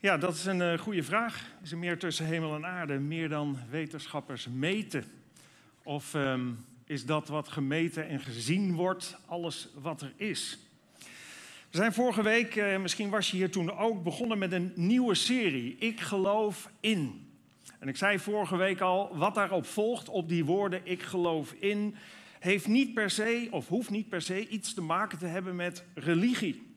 Ja, dat is een uh, goede vraag. Is er meer tussen hemel en aarde, meer dan wetenschappers meten? Of ehm, is dat wat gemeten en gezien wordt, alles wat er is? We zijn vorige week, eh, misschien was je hier toen ook, begonnen met een nieuwe serie. Ik geloof in. En ik zei vorige week al, wat daarop volgt, op die woorden ik geloof in, heeft niet per se, of hoeft niet per se, iets te maken te hebben met religie.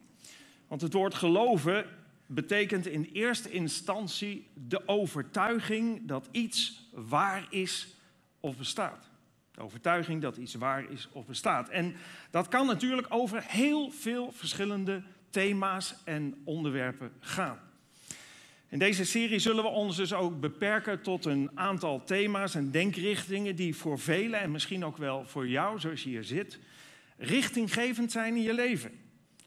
Want het woord geloven betekent in eerste instantie de overtuiging dat iets waar is of bestaat. De overtuiging dat iets waar is of bestaat. En dat kan natuurlijk over heel veel verschillende thema's en onderwerpen gaan. In deze serie zullen we ons dus ook beperken tot een aantal thema's en denkrichtingen die voor velen en misschien ook wel voor jou, zoals je hier zit, richtinggevend zijn in je leven.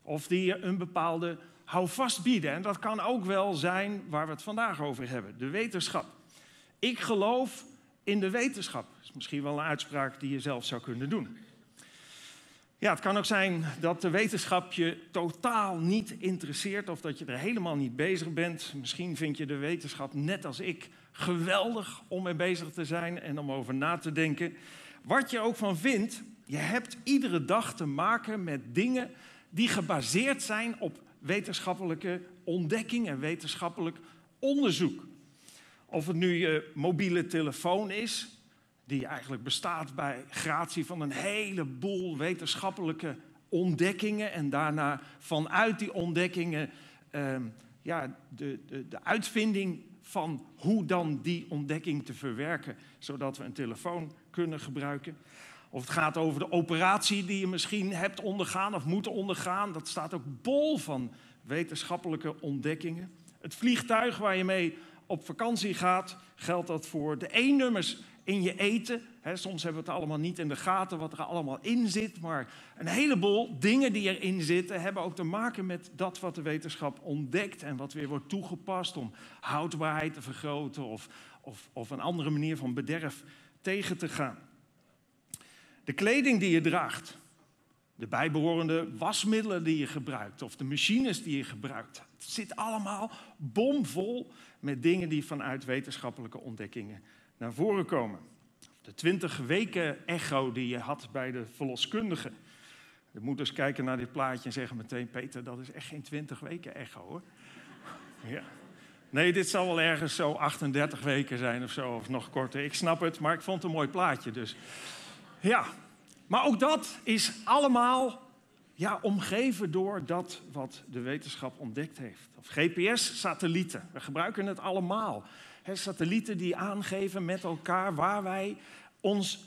Of die je een bepaalde Hou vast bieden. En dat kan ook wel zijn waar we het vandaag over hebben: de wetenschap. Ik geloof in de wetenschap. is misschien wel een uitspraak die je zelf zou kunnen doen. Ja, het kan ook zijn dat de wetenschap je totaal niet interesseert of dat je er helemaal niet bezig bent. Misschien vind je de wetenschap, net als ik, geweldig om mee bezig te zijn en om over na te denken. Wat je ook van vindt, je hebt iedere dag te maken met dingen die gebaseerd zijn op wetenschappelijke ontdekking en wetenschappelijk onderzoek. Of het nu je mobiele telefoon is, die eigenlijk bestaat bij gratie van een heleboel wetenschappelijke ontdekkingen en daarna vanuit die ontdekkingen ehm, ja, de, de, de uitvinding van hoe dan die ontdekking te verwerken, zodat we een telefoon kunnen gebruiken. Of het gaat over de operatie die je misschien hebt ondergaan of moet ondergaan. Dat staat ook bol van wetenschappelijke ontdekkingen. Het vliegtuig waar je mee op vakantie gaat, geldt dat voor de E-nummers in je eten. soms hebben we het allemaal niet in de gaten wat er allemaal in zit. Maar een heleboel dingen die erin zitten hebben ook te maken met dat wat de wetenschap ontdekt. En wat weer wordt toegepast om houdbaarheid te vergroten of, of, of een andere manier van bederf tegen te gaan. De kleding die je draagt, de bijbehorende wasmiddelen die je gebruikt of de machines die je gebruikt. Het zit allemaal bomvol met dingen die vanuit wetenschappelijke ontdekkingen naar voren komen. De 20 weken echo die je had bij de verloskundige. De moeders kijken naar dit plaatje en zeggen meteen: Peter, dat is echt geen 20 weken echo hoor. Ja. Nee, dit zal wel ergens zo 38 weken zijn of zo, of nog korter. Ik snap het, maar ik vond het een mooi plaatje. Dus ja, maar ook dat is allemaal ja, omgeven door dat wat de wetenschap ontdekt heeft. Of GPS-satellieten, we gebruiken het allemaal. satellieten die aangeven met elkaar waar, wij ons,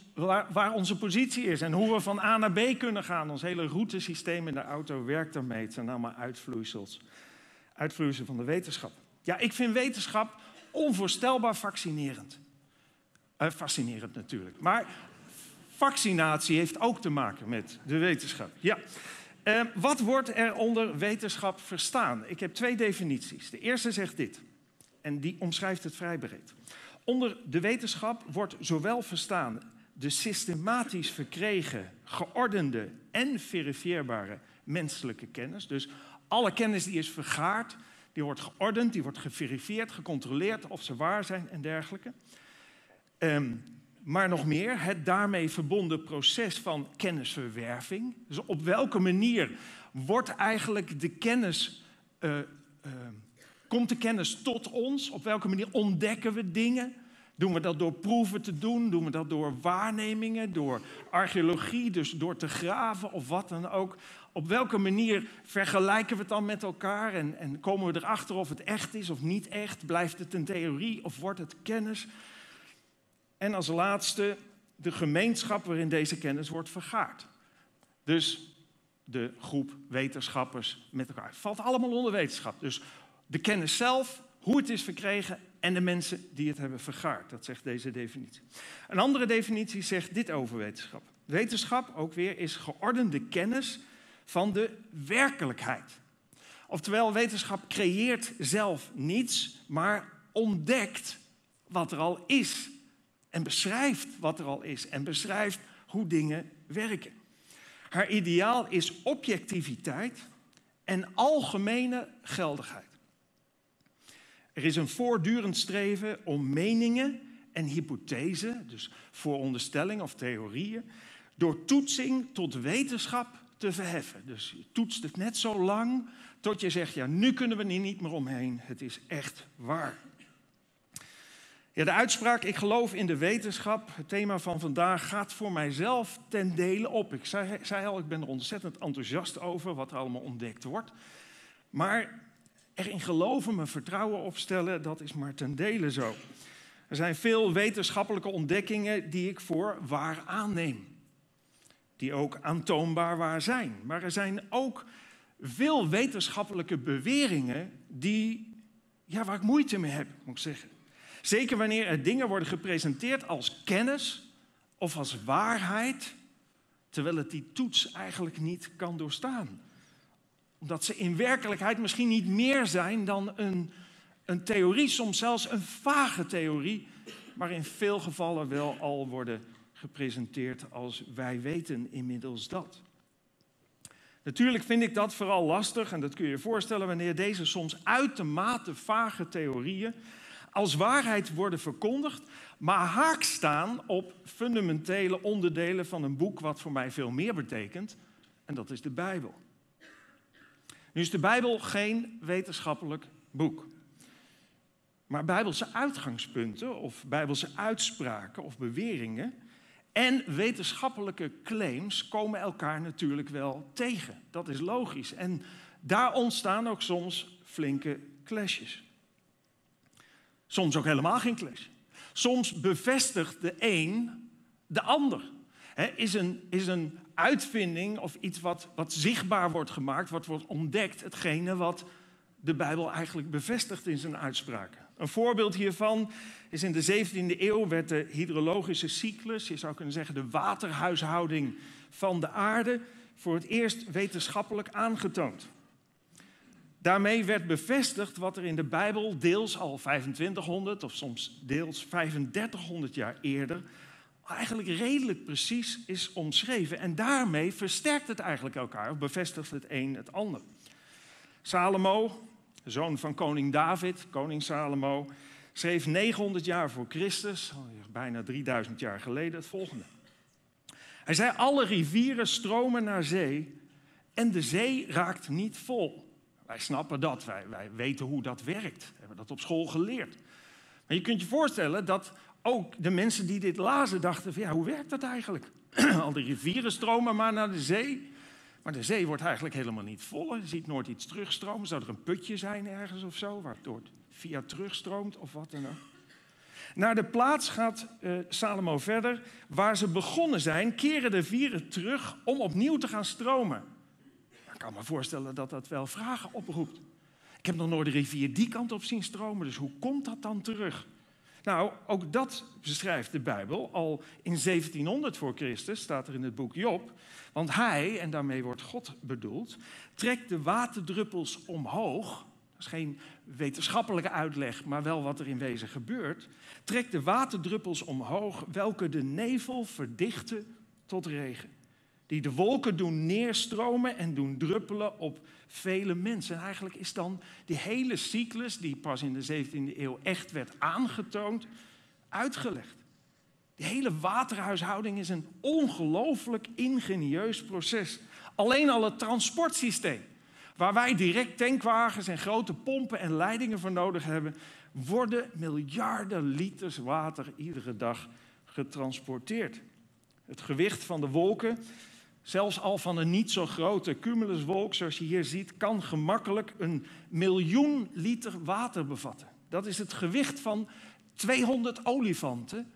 waar, onze positie is en hoe we van A naar B kunnen gaan. Ons hele routesysteem in de auto werkt daarmee. Het zijn allemaal uitvloeisels, van de wetenschap. Ja, ik vind wetenschap onvoorstelbaar fascinerend. Eh, fascinerend natuurlijk. Maar Vaccinatie heeft ook te maken met de wetenschap. Ja. Eh, wat wordt er onder wetenschap verstaan? Ik heb twee definities. De eerste zegt dit, en die omschrijft het vrij breed. Onder de wetenschap wordt zowel verstaan de systematisch verkregen, geordende en verifieerbare menselijke kennis. Dus alle kennis die is vergaard, die wordt geordend, die wordt geverifieerd, gecontroleerd of ze waar zijn en dergelijke. Um, maar nog meer, het daarmee verbonden proces van kennisverwerving. Dus op welke manier wordt eigenlijk de kennis, eh, eh, komt de kennis tot ons? Op welke manier ontdekken we dingen? Doen we dat door proeven te doen? Doen we dat door waarnemingen, door archeologie, dus door te graven of wat dan ook? Op welke manier vergelijken we het dan met elkaar en, en komen we erachter of het echt is of niet echt? Blijft het een theorie of wordt het kennis? En als laatste de gemeenschap waarin deze kennis wordt vergaard. Dus de groep wetenschappers met elkaar. Het valt allemaal onder wetenschap. Dus de kennis zelf, hoe het is verkregen en de mensen die het hebben vergaard. Dat zegt deze definitie. Een andere definitie zegt dit over wetenschap. Wetenschap ook weer is geordende kennis van de werkelijkheid. Oftewel, wetenschap creëert zelf niets, maar ontdekt wat er al is en beschrijft wat er al is en beschrijft hoe dingen werken. Haar ideaal is objectiviteit en algemene geldigheid. Er is een voortdurend streven om meningen en hypothesen, dus vooronderstellingen of theorieën, door toetsing tot wetenschap te verheffen. Dus je toetst het net zo lang tot je zegt, ja, nu kunnen we er niet meer omheen. Het is echt waar. Ja, de uitspraak, ik geloof in de wetenschap, het thema van vandaag, gaat voor mijzelf ten dele op. Ik zei, al, ik ben er ontzettend enthousiast over wat er allemaal ontdekt wordt. Maar erin geloven, mijn vertrouwen opstellen, dat is maar ten dele zo. Er zijn veel wetenschappelijke ontdekkingen die ik voor waar aanneem. Die ook aantoonbaar waar zijn. Maar er zijn ook veel wetenschappelijke beweringen die, ja, waar ik moeite mee heb, moet ik zeggen. Zeker wanneer er dingen worden gepresenteerd als kennis of als waarheid, terwijl het die toets eigenlijk niet kan doorstaan. Omdat ze in werkelijkheid misschien niet meer zijn dan een, een theorie, soms zelfs een vage theorie, maar in veel gevallen wel al worden gepresenteerd als wij weten inmiddels dat. Natuurlijk vind ik dat vooral lastig, en dat kun je je voorstellen, wanneer deze soms uitermate vage theorieën als waarheid worden verkondigd, maar haak staan op fundamentele onderdelen van een boek wat voor mij veel meer betekent, en dat is de Bijbel. Nu is de Bijbel geen wetenschappelijk boek. Maar Bijbelse uitgangspunten of Bijbelse uitspraken of beweringen en wetenschappelijke claims komen elkaar natuurlijk wel tegen. Dat is logisch. En daar ontstaan ook soms flinke clashes. Soms ook helemaal geen clash. Soms bevestigt de een de ander. is, een, is een uitvinding of iets wat, wat zichtbaar wordt gemaakt, wat wordt ontdekt, hetgene wat de Bijbel eigenlijk bevestigt in zijn uitspraken. Een voorbeeld hiervan is in de 17e eeuw werd de hydrologische cyclus, je zou kunnen zeggen de waterhuishouding van de aarde, voor het eerst wetenschappelijk aangetoond. Daarmee werd bevestigd wat er in de Bijbel deels al 2500 of soms deels 3500 jaar eerder eigenlijk redelijk precies is omschreven. En daarmee versterkt het eigenlijk elkaar, of bevestigt het een het ander. Salomo, zoon van koning David, koning Salomo, schreef 900 jaar voor Christus, bijna 3000 jaar geleden, het volgende. Hij zei, alle rivieren stromen naar zee en de zee raakt niet vol. Wij snappen dat, wij, weten hoe dat werkt. We hebben dat op school geleerd. Maar je kunt je voorstellen dat ook de mensen die dit lazen dachten: van, ja, hoe werkt dat eigenlijk? Al die rivieren stromen maar naar de zee. Maar de zee wordt eigenlijk helemaal niet vol. Je ziet nooit iets terugstromen. Zou er een putje zijn ergens of zo, waardoor het via terugstroomt of wat dan ook? Naar de plaats gaat uh, Salomo verder. Waar ze begonnen zijn, keren de vieren terug om opnieuw te gaan stromen kan me voorstellen dat dat wel vragen oproept. Ik heb nog nooit de rivier die kant op zien stromen, dus hoe komt dat dan terug? Nou, ook dat beschrijft de Bijbel. Al in 1700 voor Christus staat er in het boek Job. Want hij, en daarmee wordt God bedoeld, trekt de waterdruppels omhoog. Dat is geen wetenschappelijke uitleg, maar wel wat er in wezen gebeurt. Trekt de waterdruppels omhoog, welke de nevel verdichten tot regen. Die de wolken doen neerstromen en doen druppelen op vele mensen. En eigenlijk is dan die hele cyclus, die pas in de 17e eeuw echt werd aangetoond, uitgelegd. Die hele waterhuishouding is een ongelooflijk ingenieus proces. Alleen al het transportsysteem, waar wij direct tankwagens en grote pompen en leidingen voor nodig hebben, worden miljarden liters water iedere dag getransporteerd. Het gewicht van de wolken Zelfs al van een niet zo grote cumuluswolk, zoals je hier ziet, kan gemakkelijk een miljoen liter water bevatten. Dat is het gewicht van 200 olifanten,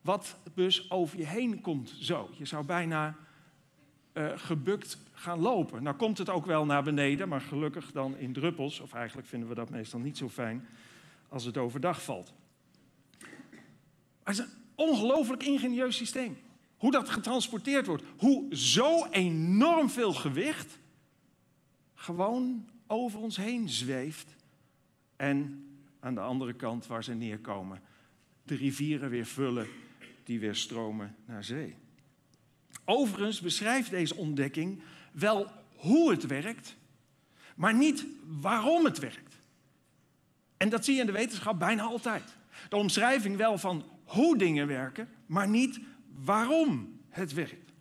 wat dus over je heen komt zo. Je zou bijna eh, gebukt gaan lopen. Nou komt het ook wel naar beneden, maar gelukkig dan in druppels. Of eigenlijk vinden we dat meestal niet zo fijn als het overdag valt. het is een ongelooflijk ingenieus systeem. Hoe dat getransporteerd wordt. Hoe zo enorm veel gewicht gewoon over ons heen zweeft. En aan de andere kant waar ze neerkomen, de rivieren weer vullen, die weer stromen naar zee. Overigens beschrijft deze ontdekking wel hoe het werkt, maar niet waarom het werkt. En dat zie je in de wetenschap bijna altijd. De omschrijving wel van hoe dingen werken, maar niet waarom het werkt.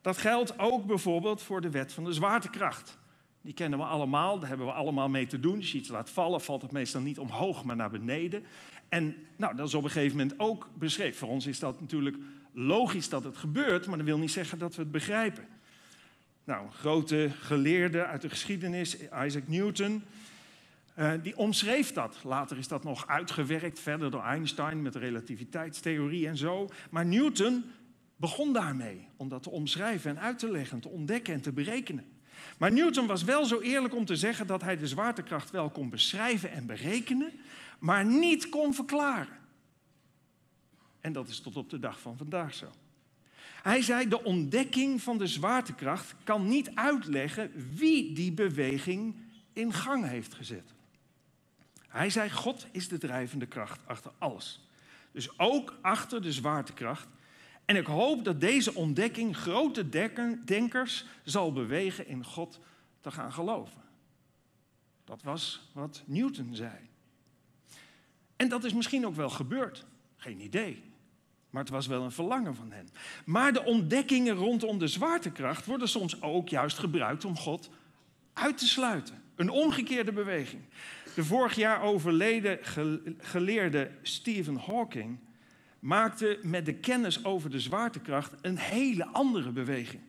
Dat geldt ook bijvoorbeeld voor de wet van de zwaartekracht. Die kennen we allemaal, daar hebben we allemaal mee te doen. Als je iets laat vallen, valt het meestal niet omhoog, maar naar beneden. En nou, dat is op een gegeven moment ook beschreven. Voor ons is dat natuurlijk logisch dat het gebeurt, maar dat wil niet zeggen dat we het begrijpen. Nou, een grote geleerde uit de geschiedenis, Isaac Newton, eh, die omschreef dat. Later is dat nog uitgewerkt verder door Einstein met de relativiteitstheorie en zo. Maar Newton begon daarmee om dat te omschrijven en uit te leggen, te ontdekken en te berekenen. Maar Newton was wel zo eerlijk om te zeggen dat hij de zwaartekracht wel kon beschrijven en berekenen, maar niet kon verklaren. En dat is tot op de dag van vandaag zo. Hij zei: de ontdekking van de zwaartekracht kan niet uitleggen wie die beweging in gang heeft gezet. Hij zei, God is de drijvende kracht achter alles. Dus ook achter de zwaartekracht. En ik hoop dat deze ontdekking grote denkers zal bewegen in God te gaan geloven. Dat was wat Newton zei. En dat is misschien ook wel gebeurd. Geen idee. Maar het was wel een verlangen van hen. Maar de ontdekkingen rondom de zwaartekracht worden soms ook juist gebruikt om God uit te sluiten. Een omgekeerde beweging. De vorig jaar overleden geleerde Stephen Hawking maakte met de kennis over de zwaartekracht een hele andere beweging.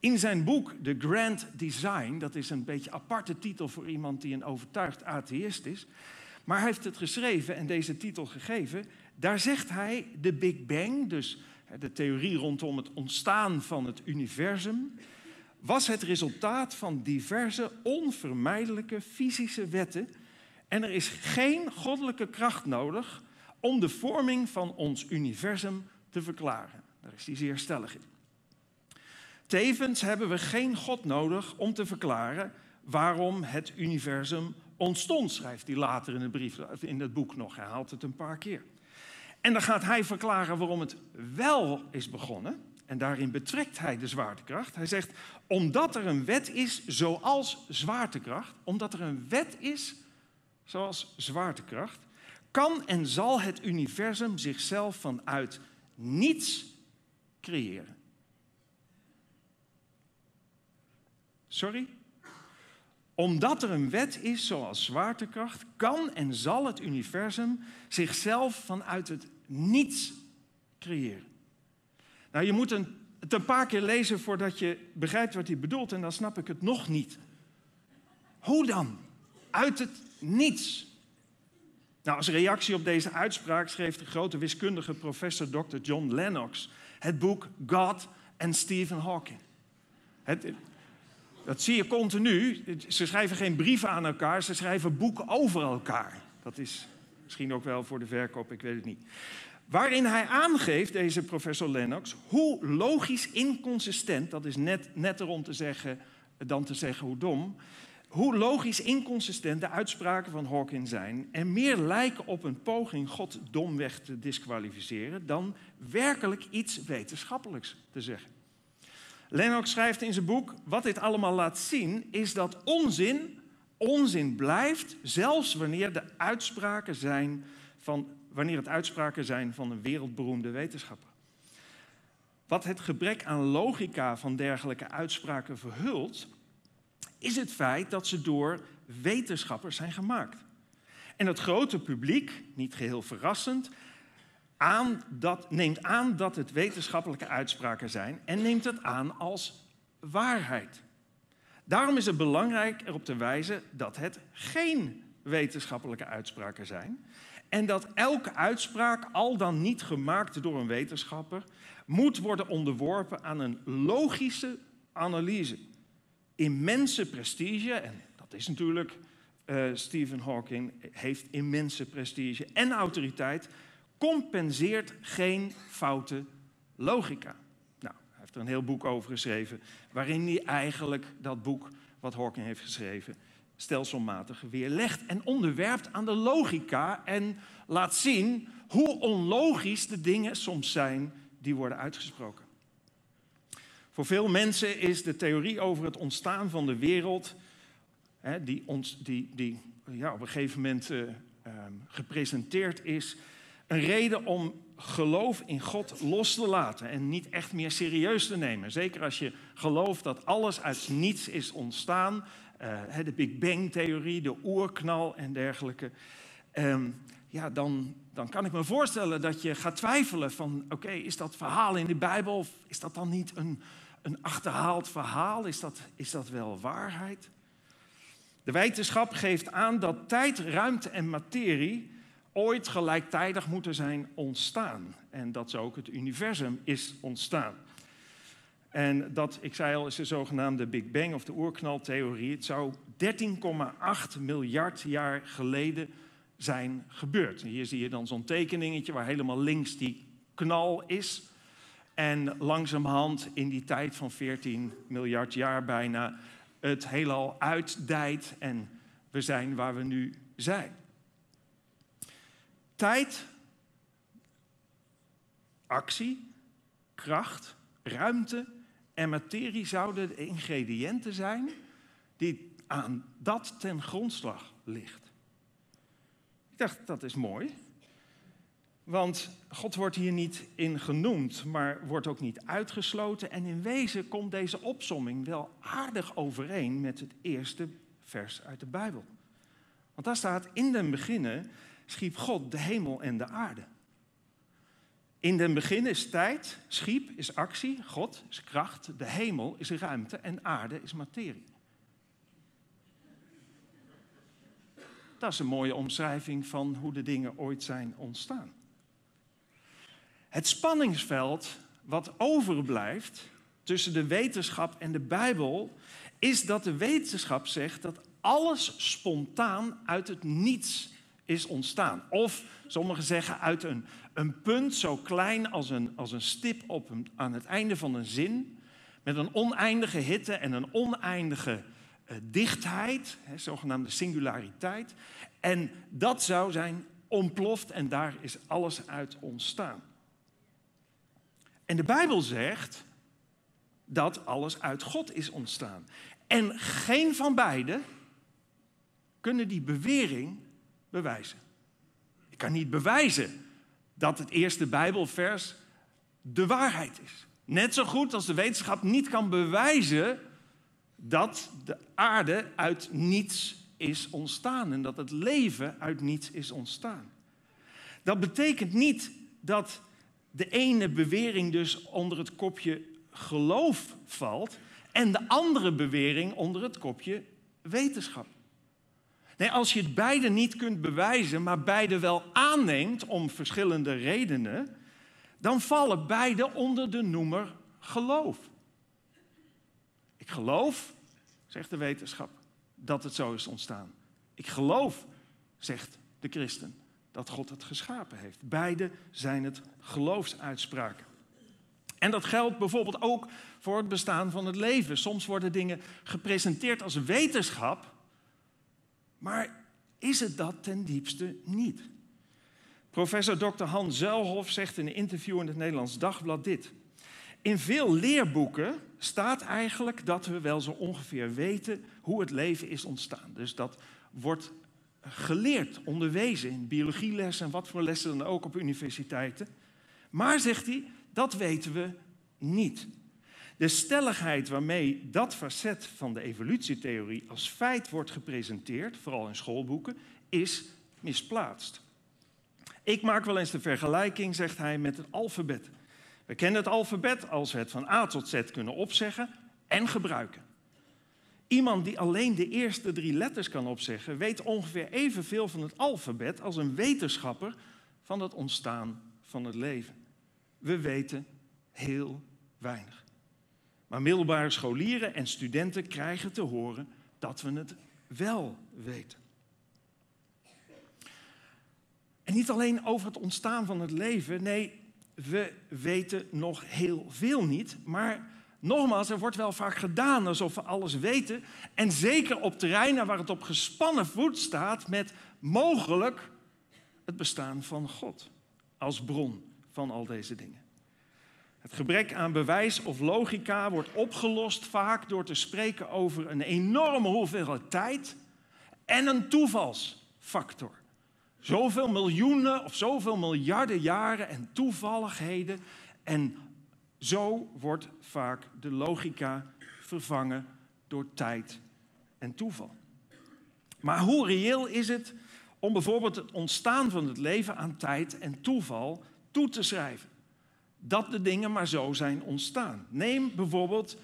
In zijn boek The Grand Design, dat is een beetje aparte titel voor iemand die een overtuigd atheïst is, maar hij heeft het geschreven en deze titel gegeven, daar zegt hij de Big Bang, dus de theorie rondom het ontstaan van het universum, was het resultaat van diverse onvermijdelijke fysische wetten en er is geen goddelijke kracht nodig om de vorming van ons universum te verklaren. Daar is hij zeer stellig in. Tevens hebben we geen God nodig om te verklaren waarom het universum ontstond, schrijft hij later in, het brief, in het boek nog. Herhaalt het een paar keer. En dan gaat hij verklaren waarom het wel is begonnen. En daarin betrekt hij de zwaartekracht. Hij zegt, omdat er een wet is zoals zwaartekracht, omdat er een wet is zoals zwaartekracht, kan en zal het universum zichzelf vanuit niets creëren. Sorry? Omdat er een wet is zoals zwaartekracht, kan en zal het universum zichzelf vanuit het niets creëren. Nou, je moet het een paar keer lezen voordat je begrijpt wat hij bedoelt. En dan snap ik het nog niet. Hoe dan? Uit het niets. Nou, als reactie op deze uitspraak schreef de grote wiskundige professor Dr. John Lennox het boek God en Stephen Hawking. Het, dat zie je continu. Ze schrijven geen brieven aan elkaar, ze schrijven boeken over elkaar. Dat is misschien ook wel voor de verkoop, ik weet het niet. Waarin hij aangeeft, deze professor Lennox, hoe logisch inconsistent, dat is net, netter om te zeggen dan te zeggen hoe dom, hoe logisch inconsistent de uitspraken van Hawking zijn en meer lijken op een poging God domweg te disqualificeren dan werkelijk iets wetenschappelijks te zeggen. Lennox schrijft in zijn boek: Wat dit allemaal laat zien, is dat onzin onzin blijft, zelfs wanneer de uitspraken zijn van wanneer het uitspraken zijn van een wereldberoemde wetenschapper. Wat het gebrek aan logica van dergelijke uitspraken verhult, is het feit dat ze door wetenschappers zijn gemaakt. En het grote publiek, niet geheel verrassend, aan dat, neemt aan dat het wetenschappelijke uitspraken zijn en neemt het aan als waarheid. Daarom is het belangrijk erop te wijzen dat het geen wetenschappelijke uitspraken zijn en dat elke uitspraak, al dan niet gemaakt door een wetenschapper, moet worden onderworpen aan een logische analyse. Immense prestige, en dat is natuurlijk eh, Stephen Hawking, heeft immense prestige en autoriteit, compenseert geen foute logica. Nou, hij heeft er een heel boek over geschreven, waarin hij eigenlijk dat boek wat Hawking heeft geschreven stelselmatig weerlegt en onderwerpt aan de logica en laat zien hoe onlogisch de dingen soms zijn die worden uitgesproken. Voor veel mensen is de theorie over het ontstaan van de wereld, hè, die, ons, die, die ja, op een gegeven moment eh, ehm, gepresenteerd is, een reden om geloof in God los te laten en niet echt meer serieus te nemen. Zeker als je gelooft dat alles uit niets is ontstaan eh, de Big Bang-theorie, de oerknal en dergelijke. Ehm, ja, dan, dan kan ik me voorstellen dat je gaat twijfelen van... oké, is dat verhaal in de Bijbel, of is dat dan niet een, een achterhaald verhaal? Is dat, is dat wel waarheid? De wetenschap geeft aan dat tijd, ruimte en materie ooit gelijktijdig moeten zijn ontstaan. En dat zo ook het universum is ontstaan. En dat, ik zei al, is de zogenaamde Big Bang of de oerknaltheorie. Het zou 13,8 miljard jaar geleden zijn gebeurd. hier zie je dan zo'n tekeningetje waar helemaal links die knal is. En langzamerhand in die tijd van 14 miljard jaar bijna het heelal uitdijt en we zijn waar we nu zijn. Tijd, actie, kracht, ruimte en materie zouden de ingrediënten zijn die aan dat ten grondslag ligt. Ik dacht, dat is mooi. Want God wordt hier niet in genoemd, maar wordt ook niet uitgesloten. En in wezen komt deze opsomming wel aardig overeen met het eerste vers uit de Bijbel. Want daar staat, in den beginnen schiep God de hemel en de aarde. In den begin is tijd, schiep is actie, God is kracht, de hemel is ruimte en aarde is materie. Dat is een mooie omschrijving van hoe de dingen ooit zijn ontstaan. Het spanningsveld wat overblijft tussen de wetenschap en de Bijbel is dat de wetenschap zegt dat alles spontaan uit het niets is ontstaan. Of sommigen zeggen uit een, een punt zo klein als een, als een stip op aan het einde van een zin, met een oneindige hitte en een oneindige eh, dichtheid, hè, zogenaamde singulariteit. En dat zou zijn ontploft en daar is alles uit ontstaan. En de Bijbel zegt dat alles uit God is ontstaan. En geen van beiden kunnen die bewering bewijzen. Ik kan niet bewijzen dat het eerste Bijbelvers de waarheid is. Net zo goed als de wetenschap niet kan bewijzen dat de aarde uit niets is ontstaan en dat het leven uit niets is ontstaan. Dat betekent niet dat de ene bewering dus onder het kopje geloof valt en de andere bewering onder het kopje wetenschap. Nee, als je het beide niet kunt bewijzen, maar beide wel aanneemt om verschillende redenen, dan vallen beide onder de noemer geloof. Ik geloof, zegt de wetenschap, dat het zo is ontstaan. Ik geloof, zegt de christen, dat God het geschapen heeft. Beide zijn het geloofsuitspraken. En dat geldt bijvoorbeeld ook voor het bestaan van het leven. Soms worden dingen gepresenteerd als wetenschap, maar is het dat ten diepste niet? Professor Dr. Hans Zuilhof zegt in een interview in het Nederlands Dagblad dit. In veel leerboeken staat eigenlijk dat we wel zo ongeveer weten hoe het leven is ontstaan. Dus dat wordt geleerd, onderwezen in biologielessen en wat voor lessen dan ook op universiteiten. Maar, zegt hij, dat weten we niet. De stelligheid waarmee dat facet van de evolutietheorie als feit wordt gepresenteerd, vooral in schoolboeken, is misplaatst. Ik maak wel eens de vergelijking, zegt hij, met het alfabet. We kennen het alfabet als we het van A tot Z kunnen opzeggen en gebruiken. Iemand die alleen de eerste drie letters kan opzeggen, weet ongeveer evenveel van het alfabet als een wetenschapper van het ontstaan van het leven. We weten heel weinig. Maar middelbare scholieren en studenten krijgen te horen dat we het wel weten. En niet alleen over het ontstaan van het leven. Nee, we weten nog heel veel niet. Maar nogmaals, er wordt wel vaak gedaan alsof we alles weten. En zeker op terreinen waar het op gespannen voet staat met mogelijk het bestaan van God als bron van al deze dingen. Het gebrek aan bewijs of logica wordt opgelost vaak door te spreken over een enorme hoeveelheid tijd en een toevalsfactor. Zoveel miljoenen of zoveel miljarden jaren en toevalligheden. En zo wordt vaak de logica vervangen door tijd en toeval. Maar hoe reëel is het om bijvoorbeeld het ontstaan van het leven aan tijd en toeval toe te schrijven? dat de dingen maar zo zijn ontstaan. Neem bijvoorbeeld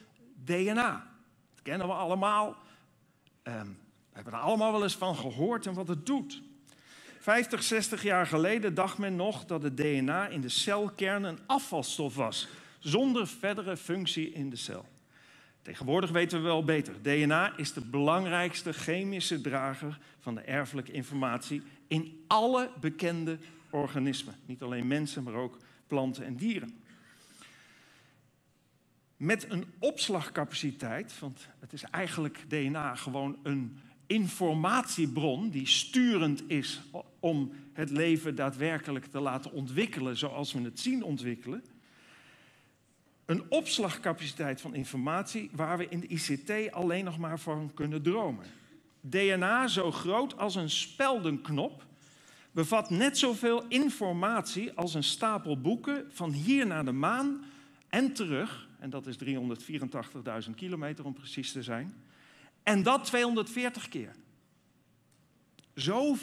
DNA. Dat kennen we allemaal. Ehm, we hebben er allemaal wel eens van gehoord en wat het doet. 50, 60 jaar geleden dacht men nog dat het DNA in de celkern een afvalstof was, zonder verdere functie in de cel. Tegenwoordig weten we wel beter. DNA is de belangrijkste chemische drager van de erfelijke informatie in alle bekende organismen. Niet alleen mensen, maar ook planten en dieren. Met een opslagcapaciteit, want het is eigenlijk DNA gewoon een informatiebron die sturend is om het leven daadwerkelijk te laten ontwikkelen zoals we het zien ontwikkelen. Een opslagcapaciteit van informatie waar we in de ICT alleen nog maar van kunnen dromen. DNA zo groot als een speldenknop bevat net zoveel informatie als een stapel boeken van hier naar de maan en terug. En dat is 384.000 kilometer om precies te zijn. En dat 240 keer. Zo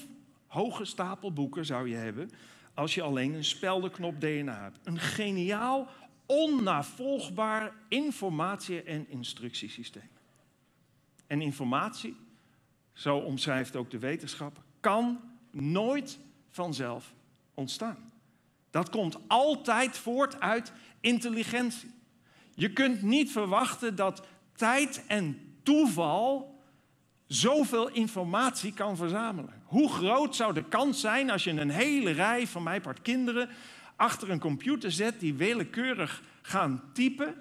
hoge stapel boeken zou je hebben als je alleen een speldenknop DNA hebt. Een geniaal, onnavolgbaar informatie- en instructiesysteem. En informatie, zo omschrijft ook de wetenschap, kan nooit vanzelf ontstaan. Dat komt altijd voort uit intelligentie. Je kunt niet verwachten dat tijd en toeval zoveel informatie kan verzamelen. Hoe groot zou de kans zijn als je een hele rij van mijn part kinderen achter een computer zet die willekeurig gaan typen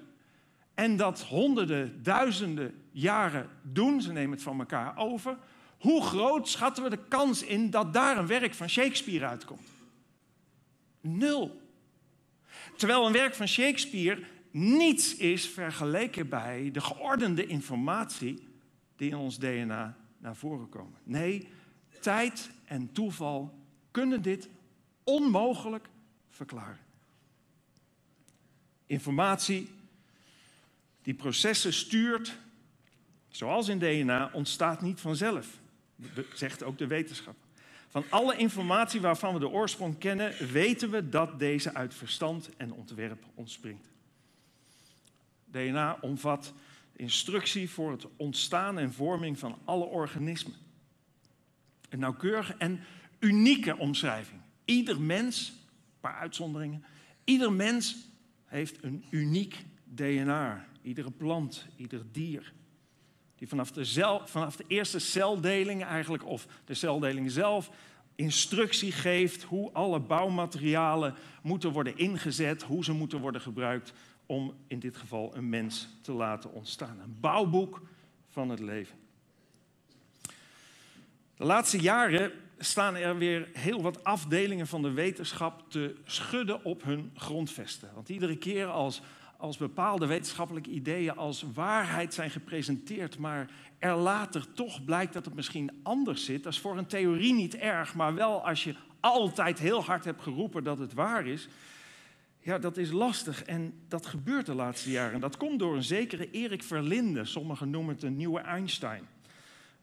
en dat honderden, duizenden jaren doen, ze nemen het van elkaar over, hoe groot schatten we de kans in dat daar een werk van Shakespeare uitkomt? Nul. Terwijl een werk van Shakespeare niets is vergeleken bij de geordende informatie die in ons DNA naar voren komen. Nee, tijd en toeval kunnen dit onmogelijk verklaren. Informatie die processen stuurt, zoals in DNA, ontstaat niet vanzelf zegt ook de wetenschap. Van alle informatie waarvan we de oorsprong kennen, weten we dat deze uit verstand en ontwerp ontspringt. DNA omvat instructie voor het ontstaan en vorming van alle organismen. Een nauwkeurige en unieke omschrijving. Ieder mens, een paar uitzonderingen, ieder mens heeft een uniek DNA. Iedere plant, ieder dier, die vanaf de, vanaf de eerste celdeling eigenlijk, of de celdeling zelf, instructie geeft hoe alle bouwmaterialen moeten worden ingezet, hoe ze moeten worden gebruikt om in dit geval een mens te laten ontstaan. Een bouwboek van het leven. De laatste jaren staan er weer heel wat afdelingen van de wetenschap te schudden op hun grondvesten. Want iedere keer als als bepaalde wetenschappelijke ideeën als waarheid zijn gepresenteerd, maar er later toch blijkt dat het misschien anders zit, dat is voor een theorie niet erg, maar wel als je altijd heel hard hebt geroepen dat het waar is, ja, dat is lastig en dat gebeurt de laatste jaren. Dat komt door een zekere Erik Verlinde, sommigen noemen het een nieuwe Einstein.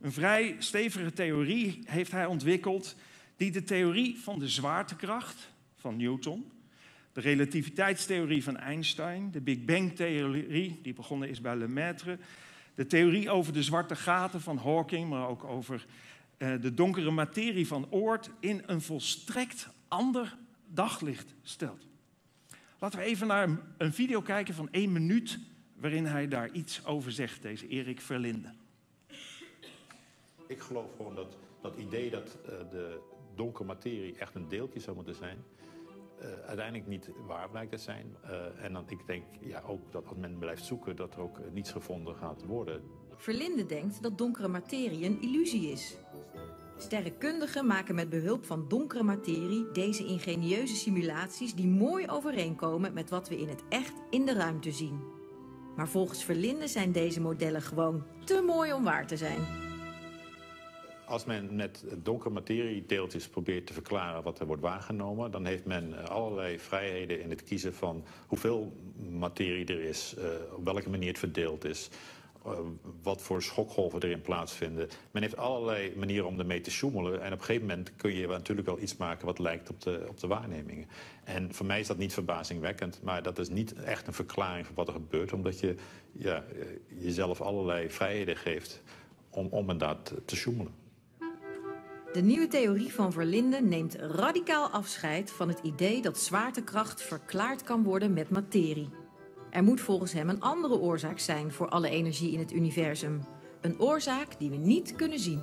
Een vrij stevige theorie heeft hij ontwikkeld die de theorie van de zwaartekracht van Newton, de relativiteitstheorie van Einstein, de Big Bang-theorie, die begonnen is bij Lemaitre, de theorie over de zwarte gaten van Hawking, maar ook over eh, de donkere materie van Oort, in een volstrekt ander daglicht stelt. Laten we even naar een video kijken van één minuut, waarin hij daar iets over zegt, deze Erik Verlinde. Ik geloof gewoon dat dat idee dat eh, de donkere materie echt een deeltje zou moeten zijn, uh, uiteindelijk niet waar blijkt te zijn. Eh, en dan, ik denk ja, ook dat als men blijft zoeken, dat er ook eh, niets gevonden gaat worden. Verlinde denkt dat donkere materie een illusie is. Sterrenkundigen maken met behulp van donkere materie deze ingenieuze simulaties die mooi overeenkomen met wat we in het echt in de ruimte zien. Maar volgens Verlinde zijn deze modellen gewoon te mooi om waar te zijn als men met donkere deeltjes probeert te verklaren wat er wordt waargenomen... dan heeft men eh, allerlei vrijheden in het kiezen van hoeveel materie er is... Eh, op welke manier het verdeeld is, eh, wat voor schokgolven erin plaatsvinden. Men heeft allerlei manieren om ermee te sjoemelen. En op een gegeven moment kun je natuurlijk wel iets maken wat lijkt op de, op de waarnemingen. En voor mij is dat niet verbazingwekkend, maar dat is niet echt een verklaring van wat er gebeurt. Omdat je jezelf allerlei vrijheden geeft om, om inderdaad te sjoemelen. De nieuwe theorie van Verlinden neemt radicaal afscheid van het idee dat zwaartekracht verklaard kan worden met materie. Er moet volgens hem een andere oorzaak zijn voor alle energie in het universum. Een oorzaak die we niet kunnen zien.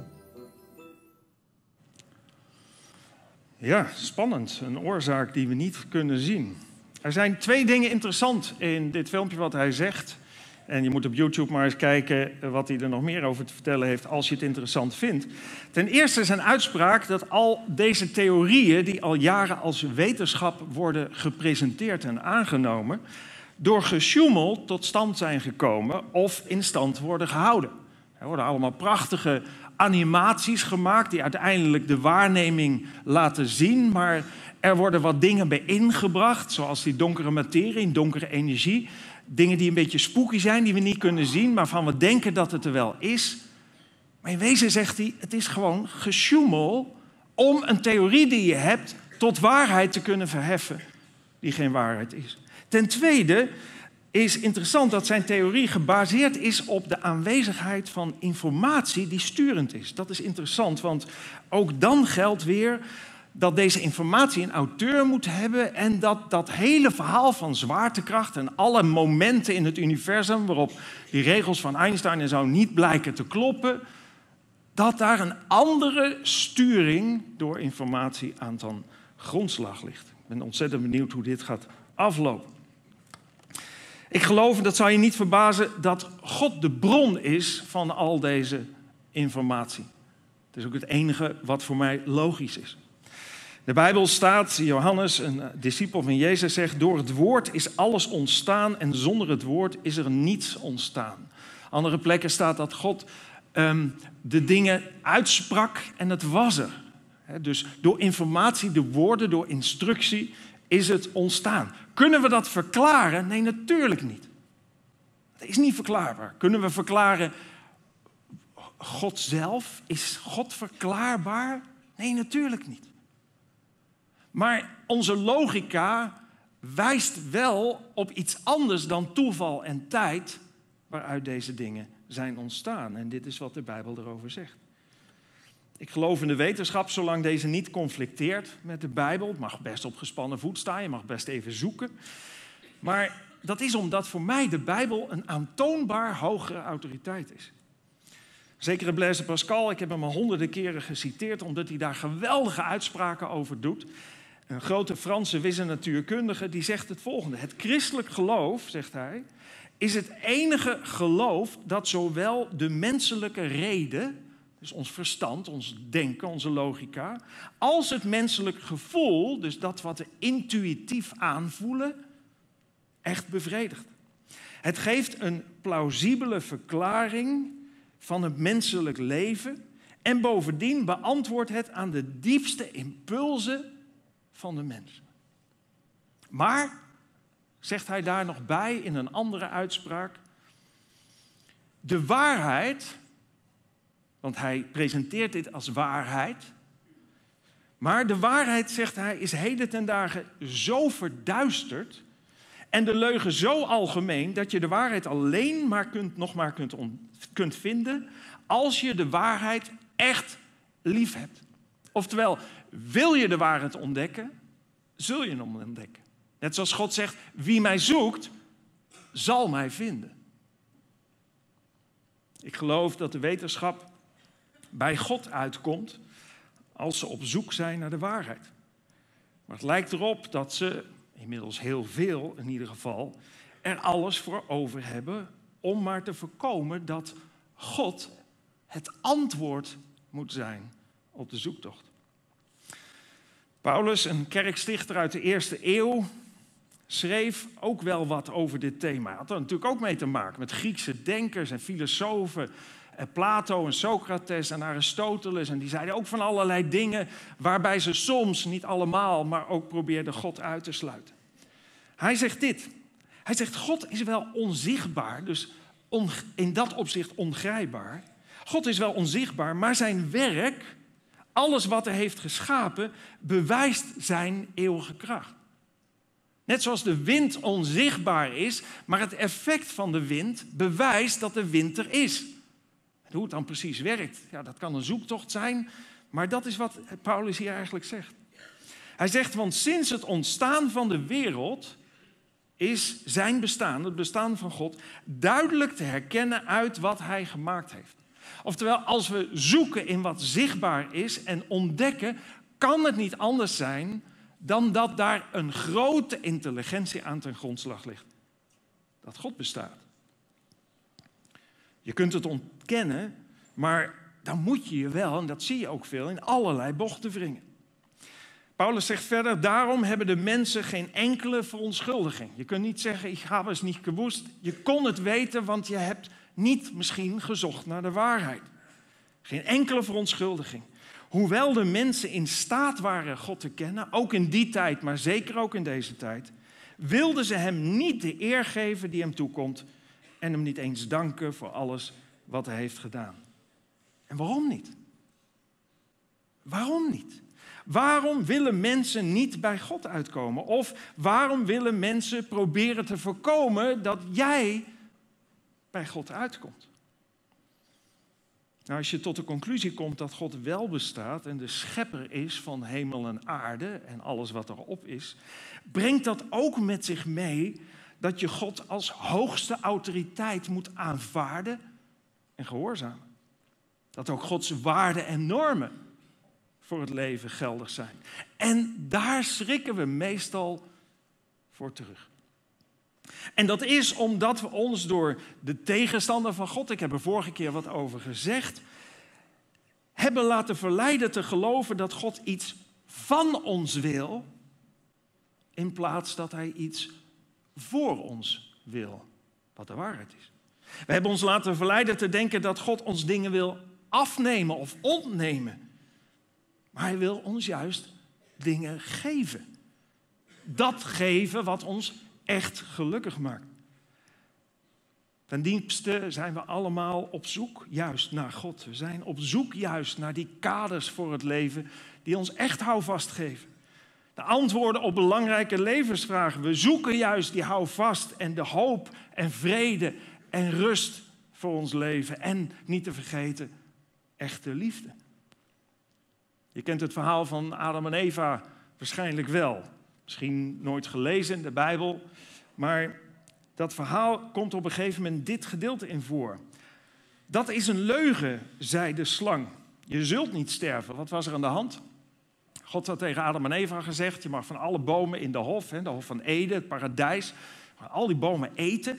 Ja, spannend. Een oorzaak die we niet kunnen zien. Er zijn twee dingen interessant in dit filmpje wat hij zegt. En je moet op YouTube maar eens kijken eh, wat hij er nog meer over te vertellen heeft, als je het interessant vindt. Ten eerste zijn uitspraak dat al deze theorieën, die al jaren als wetenschap worden gepresenteerd en aangenomen, door gesjoemel tot stand zijn gekomen of in stand worden gehouden. Er worden allemaal prachtige animaties gemaakt die uiteindelijk de waarneming laten zien, maar er worden wat dingen bij ingebracht, zoals die donkere materie, donkere energie, Dingen die een beetje spooky zijn, die we niet kunnen zien, maar van we denken dat het er wel is. Maar in wezen zegt hij, het is gewoon gesjoemel om een theorie die je hebt tot waarheid te kunnen verheffen, die geen waarheid is. Ten tweede is interessant dat zijn theorie gebaseerd is op de aanwezigheid van informatie die sturend is. Dat is interessant, want ook dan geldt weer dat deze informatie een auteur moet hebben en dat dat hele verhaal van zwaartekracht en alle momenten in het universum waarop die regels van Einstein en zo niet blijken te kloppen, dat daar een andere sturing door informatie aan ten grondslag ligt. Ik ben ontzettend benieuwd hoe dit gaat aflopen. Ik geloof, dat zou je niet verbazen, dat God de bron is van al deze informatie. Het is ook het enige wat voor mij logisch is de Bijbel staat, Johannes, een eh, discipel van Jezus, zegt: Door het woord is alles ontstaan en zonder het woord is er niets ontstaan. Andere plekken staat dat God ehm, de dingen uitsprak en het was er. dus door informatie, de woorden, door instructie is het ontstaan. Kunnen we dat verklaren? Nee, natuurlijk niet. Dat is niet verklaarbaar. Kunnen we verklaren, God zelf? Is God verklaarbaar? Nee, natuurlijk niet. Maar onze logica wijst wel op iets anders dan toeval en tijd waaruit deze dingen zijn ontstaan. En dit is wat de Bijbel erover zegt. Ik geloof in de wetenschap zolang deze niet conflicteert met de Bijbel. Het mag best op gespannen voet staan, je mag best even zoeken. Maar dat is omdat voor mij de Bijbel een aantoonbaar hogere autoriteit is. Zekere Blaise Pascal, ik heb hem al honderden keren geciteerd, omdat hij daar geweldige uitspraken over doet. Een grote Franse natuurkundige die zegt het volgende. Het christelijk geloof, zegt hij, is het enige geloof dat zowel de menselijke reden, dus ons verstand, ons denken, onze logica, als het menselijk gevoel, dus dat wat we intuïtief aanvoelen, echt bevredigt. Het geeft een plausibele verklaring van het menselijk leven en bovendien beantwoordt het aan de diepste impulsen van de mensen. Maar, zegt hij daar nog bij in een andere uitspraak, de waarheid, want hij presenteert dit als waarheid, maar de waarheid, zegt hij, is heden ten dagen zo verduisterd en de leugen zo algemeen dat je de waarheid alleen maar kunt, nog maar kunt, kunt vinden als je de waarheid echt lief hebt. Oftewel, wil je de waarheid ontdekken, zul je hem ontdekken. Net zoals God zegt, wie mij zoekt, zal mij vinden. Ik geloof dat de wetenschap bij God uitkomt als ze op zoek zijn naar de waarheid. Maar het lijkt erop dat ze, inmiddels heel veel in ieder geval, er alles voor over hebben om maar te voorkomen dat God het antwoord moet zijn op de zoektocht. Paulus, een kerkstichter uit de eerste eeuw, schreef ook wel wat over dit thema. Had er natuurlijk ook mee te maken met Griekse denkers en filosofen. Plato en Socrates en Aristoteles. En die zeiden ook van allerlei dingen waarbij ze soms, niet allemaal, maar ook probeerden God uit te sluiten. Hij zegt dit. Hij zegt, God is wel onzichtbaar, dus in dat opzicht ongrijpbaar. God is wel onzichtbaar, maar zijn werk alles wat hij heeft geschapen bewijst zijn eeuwige kracht. Net zoals de wind onzichtbaar is, maar het effect van de wind bewijst dat de wind er is. Hoe het dan precies werkt, ja, dat kan een zoektocht zijn, maar dat is wat Paulus hier eigenlijk zegt. Hij zegt, want sinds het ontstaan van de wereld is zijn bestaan, het bestaan van God, duidelijk te herkennen uit wat hij gemaakt heeft. Oftewel, als we zoeken in wat zichtbaar is en ontdekken, kan het niet anders zijn dan dat daar een grote intelligentie aan ten grondslag ligt. Dat God bestaat. Je kunt het ontkennen, maar dan moet je je wel, en dat zie je ook veel, in allerlei bochten wringen. Paulus zegt verder, daarom hebben de mensen geen enkele verontschuldiging. Je kunt niet zeggen, ik heb het niet gewoest. Je kon het weten, want je hebt niet misschien gezocht naar de waarheid. Geen enkele verontschuldiging. Hoewel de mensen in staat waren God te kennen, ook in die tijd, maar zeker ook in deze tijd, wilden ze hem niet de eer geven die hem toekomt en hem niet eens danken voor alles wat hij heeft gedaan. En waarom niet? Waarom niet? Waarom willen mensen niet bij God uitkomen? Of waarom willen mensen proberen te voorkomen dat jij bij God uitkomt. Nou, als je tot de conclusie komt dat God wel bestaat en de schepper is van hemel en aarde en alles wat erop is, brengt dat ook met zich mee dat je God als hoogste autoriteit moet aanvaarden en gehoorzamen. Dat ook Gods waarden en normen voor het leven geldig zijn. En daar schrikken we meestal voor terug. En dat is omdat we ons door de tegenstander van God, ik heb er vorige keer wat over gezegd, hebben laten verleiden te geloven dat God iets van ons wil, in plaats dat Hij iets voor ons wil, wat de waarheid is. We hebben ons laten verleiden te denken dat God ons dingen wil afnemen of ontnemen, maar Hij wil ons juist dingen geven. Dat geven wat ons echt gelukkig maakt. Ten diepste zijn we allemaal op zoek juist naar God. We zijn op zoek juist naar die kaders voor het leven die ons echt houvast geven. De antwoorden op belangrijke levensvragen. We zoeken juist die houvast en de hoop en vrede en rust voor ons leven. En niet te vergeten, echte liefde. Je kent het verhaal van Adam en Eva waarschijnlijk wel. Misschien nooit gelezen in de Bijbel, maar dat verhaal komt op een gegeven moment dit gedeelte in voor. Dat is een leugen, zei de slang. Je zult niet sterven. Wat was er aan de hand? God had tegen Adam en Eva gezegd: Je mag van alle bomen in de hof, de hof van Eden, het paradijs, al die bomen eten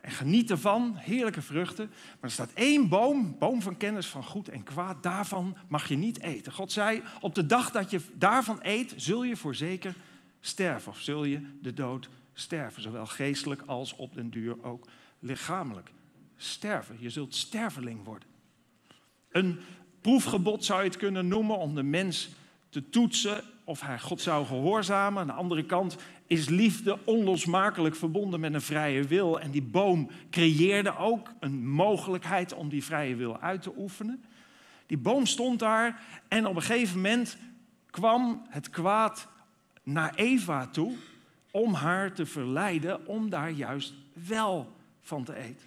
en geniet ervan, heerlijke vruchten. Maar er staat één boom, boom van kennis van goed en kwaad, daarvan mag je niet eten. God zei: Op de dag dat je daarvan eet, zul je voorzeker sterven. Of zul je de dood sterven. Zowel geestelijk als op den duur ook lichamelijk. Sterven. Je zult sterveling worden. Een proefgebod zou je het kunnen noemen om de mens te toetsen of hij God zou gehoorzamen. Aan de andere kant is liefde onlosmakelijk verbonden met een vrije wil. En die boom creëerde ook een mogelijkheid om die vrije wil uit te oefenen. Die boom stond daar en op een gegeven moment kwam het kwaad naar Eva toe om haar te verleiden om daar juist wel van te eten.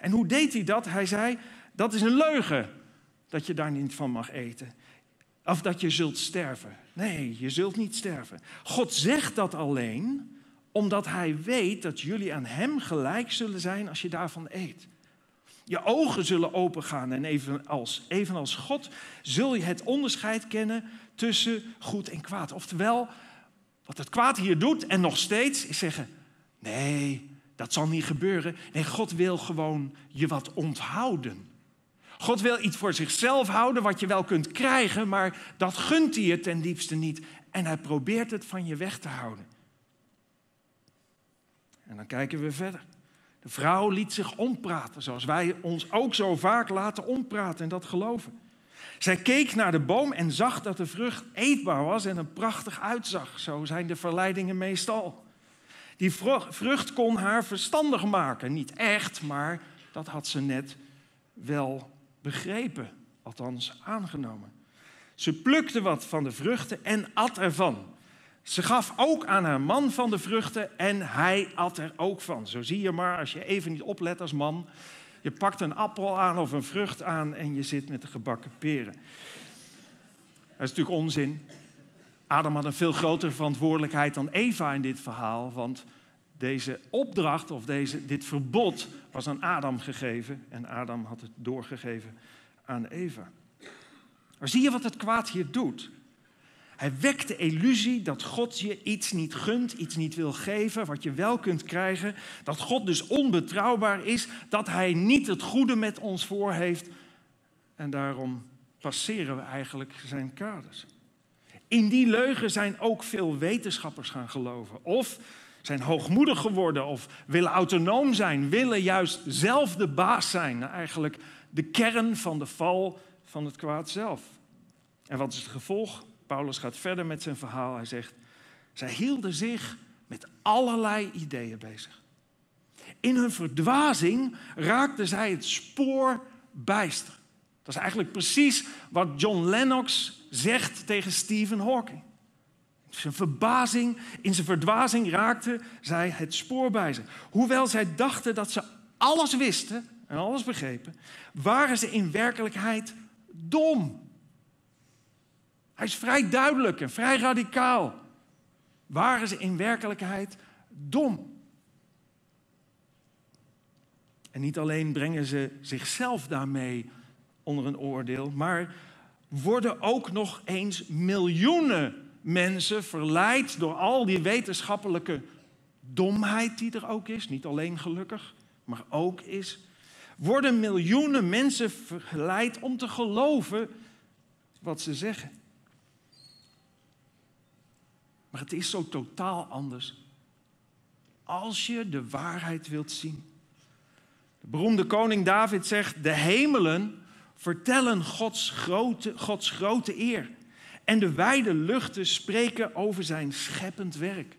En hoe deed hij dat? Hij zei: Dat is een leugen dat je daar niet van mag eten. Of dat je zult sterven. Nee, je zult niet sterven. God zegt dat alleen omdat hij weet dat jullie aan hem gelijk zullen zijn als je daarvan eet. Je ogen zullen opengaan en evenals, evenals God zul je het onderscheid kennen tussen goed en kwaad. Oftewel, wat het kwaad hier doet en nog steeds, is zeggen: nee, dat zal niet gebeuren. Nee, God wil gewoon je wat onthouden. God wil iets voor zichzelf houden wat je wel kunt krijgen, maar dat gunt hij je ten diepste niet. En hij probeert het van je weg te houden. En dan kijken we verder. De vrouw liet zich ompraten, zoals wij ons ook zo vaak laten ompraten en dat geloven. Zij keek naar de boom en zag dat de vrucht eetbaar was en er prachtig uitzag. Zo zijn de verleidingen meestal. Die vrucht kon haar verstandig maken. Niet echt, maar dat had ze net wel begrepen. Althans, aangenomen. Ze plukte wat van de vruchten en at ervan. Ze gaf ook aan haar man van de vruchten en hij at er ook van. Zo zie je maar, als je even niet oplet als man, je pakt een appel aan of een vrucht aan en je zit met de gebakken peren. Dat is natuurlijk onzin. Adam had een veel grotere verantwoordelijkheid dan Eva in dit verhaal, want deze opdracht of deze, dit verbod was aan Adam gegeven en Adam had het doorgegeven aan Eva. Maar zie je wat het kwaad hier doet? Hij wekt de illusie dat God je iets niet gunt, iets niet wil geven, wat je wel kunt krijgen. Dat God dus onbetrouwbaar is, dat Hij niet het goede met ons voor heeft. En daarom passeren we eigenlijk zijn kaders. In die leugen zijn ook veel wetenschappers gaan geloven. Of zijn hoogmoedig geworden of willen autonoom zijn, willen juist zelf de baas zijn. Nou, eigenlijk de kern van de val van het kwaad zelf. En wat is het gevolg? Paulus gaat verder met zijn verhaal. Hij zegt, zij hielden zich met allerlei ideeën bezig. In hun verdwazing raakten zij het spoor bijster. Dat is eigenlijk precies wat John Lennox zegt tegen Stephen Hawking. In zijn verbazing, in zijn verdwazing raakten zij het spoor bijster, Hoewel zij dachten dat ze alles wisten en alles begrepen, waren ze in werkelijkheid dom. Hij is vrij duidelijk en vrij radicaal. Waren ze in werkelijkheid dom? En niet alleen brengen ze zichzelf daarmee onder een oordeel, maar worden ook nog eens miljoenen mensen verleid door al die wetenschappelijke domheid die er ook is, niet alleen gelukkig, maar ook is, worden miljoenen mensen verleid om te geloven wat ze zeggen. Maar het is zo totaal anders. Als je de waarheid wilt zien. De beroemde koning David zegt: De hemelen vertellen Gods grote, Gods grote eer. En de wijde luchten spreken over zijn scheppend werk.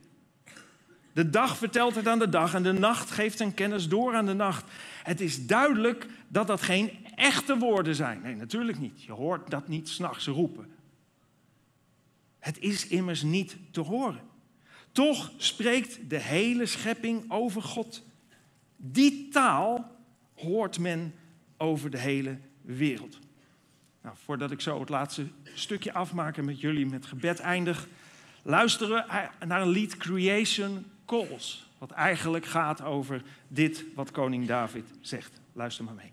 De dag vertelt het aan de dag en de nacht geeft een kennis door aan de nacht. Het is duidelijk dat dat geen echte woorden zijn. Nee, natuurlijk niet. Je hoort dat niet s'nachts roepen. Het is immers niet te horen. Toch spreekt de hele schepping over God. Die taal hoort men over de hele wereld. Nou, voordat ik zo het laatste stukje afmaak en met jullie met gebed eindig, luisteren we naar een lied Creation Calls. Wat eigenlijk gaat over dit wat koning David zegt. Luister maar mee.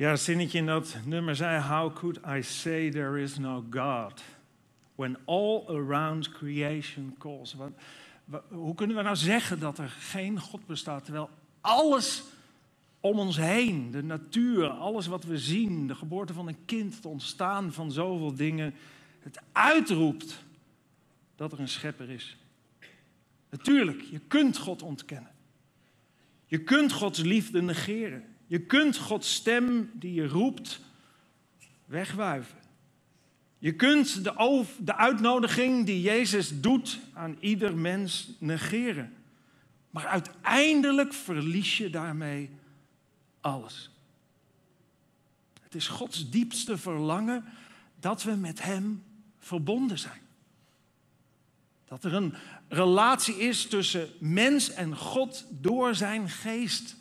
Ja, het zinnetje in dat nummer zei: How could I say there is no God? When all around creation calls. hoe kunnen we nou zeggen dat er geen God bestaat? Terwijl alles om ons heen, de natuur, alles wat we zien, de geboorte van een kind, het ontstaan van zoveel dingen, het uitroept dat er een schepper is. Natuurlijk, je kunt God ontkennen. Je kunt Gods liefde negeren. Je kunt Gods stem die je roept wegwuiven. Je kunt de, de uitnodiging die Jezus doet aan ieder mens negeren. Maar uiteindelijk verlies je daarmee alles. Het is Gods diepste verlangen dat we met Hem verbonden zijn. Dat er een relatie is tussen mens en God door zijn geest.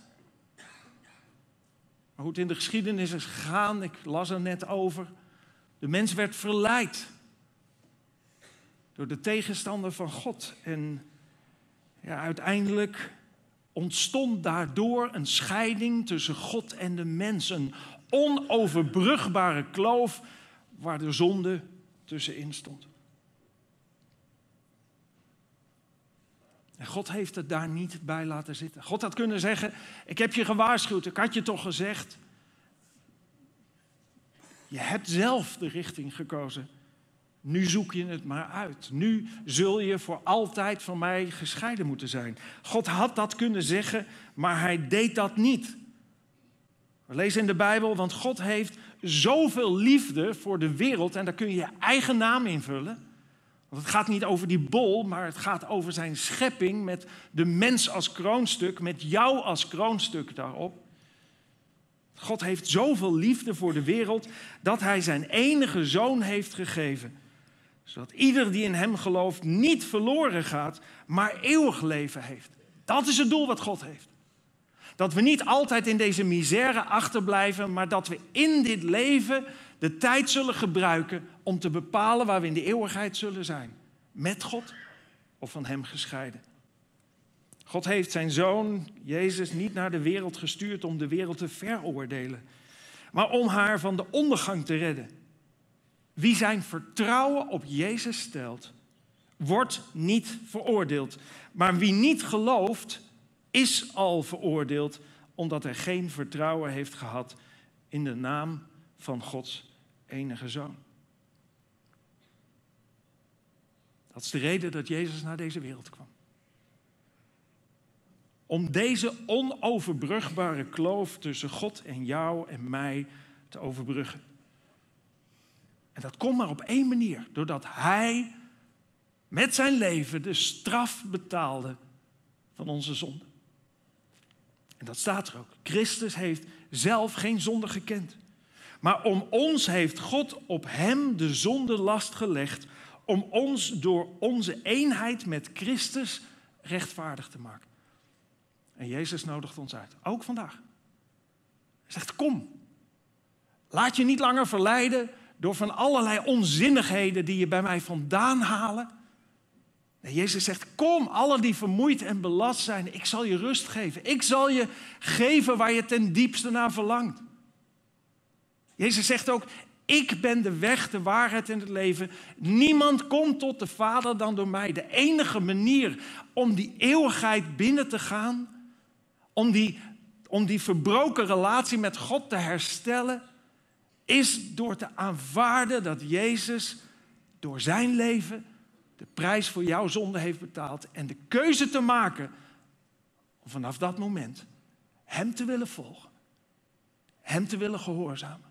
Maar hoe het in de geschiedenis is gegaan, ik las er net over. De mens werd verleid door de tegenstander van God. En ja, uiteindelijk ontstond daardoor een scheiding tussen God en de mens. Een onoverbrugbare kloof waar de zonde tussenin stond. En God heeft het daar niet bij laten zitten. God had kunnen zeggen: Ik heb je gewaarschuwd, ik had je toch gezegd. Je hebt zelf de richting gekozen. Nu zoek je het maar uit. Nu zul je voor altijd van mij gescheiden moeten zijn. God had dat kunnen zeggen, maar hij deed dat niet. We lezen in de Bijbel, want God heeft zoveel liefde voor de wereld, en daar kun je je eigen naam invullen. Want het gaat niet over die bol, maar het gaat over zijn schepping met de mens als kroonstuk, met jou als kroonstuk daarop. God heeft zoveel liefde voor de wereld dat hij zijn enige zoon heeft gegeven. Zodat ieder die in hem gelooft niet verloren gaat, maar eeuwig leven heeft. Dat is het doel wat God heeft. Dat we niet altijd in deze misère achterblijven, maar dat we in dit leven de tijd zullen gebruiken om te bepalen waar we in de eeuwigheid zullen zijn. Met God of van Hem gescheiden. God heeft zijn zoon Jezus niet naar de wereld gestuurd om de wereld te veroordelen, maar om haar van de ondergang te redden. Wie zijn vertrouwen op Jezus stelt, wordt niet veroordeeld. Maar wie niet gelooft, is al veroordeeld omdat hij geen vertrouwen heeft gehad in de naam van Gods enige zoon. Dat is de reden dat Jezus naar deze wereld kwam. Om deze onoverbrugbare kloof tussen God en jou en mij te overbruggen. En dat komt maar op één manier, doordat Hij met zijn leven de straf betaalde van onze zonde. En dat staat er ook. Christus heeft zelf geen zonde gekend. Maar om ons heeft God op Hem de zonde last gelegd, om ons door onze eenheid met Christus rechtvaardig te maken. En Jezus nodigt ons uit, ook vandaag. Hij zegt, kom, laat je niet langer verleiden door van allerlei onzinnigheden die je bij mij vandaan halen. Nee, Jezus zegt, kom, alle die vermoeid en belast zijn, ik zal je rust geven. Ik zal je geven waar je ten diepste naar verlangt. Jezus zegt ook, ik ben de weg, de waarheid en het leven. Niemand komt tot de Vader dan door mij. De enige manier om die eeuwigheid binnen te gaan, om die, om die verbroken relatie met God te herstellen, is door te aanvaarden dat Jezus door zijn leven de prijs voor jouw zonde heeft betaald en de keuze te maken om vanaf dat moment Hem te willen volgen, Hem te willen gehoorzamen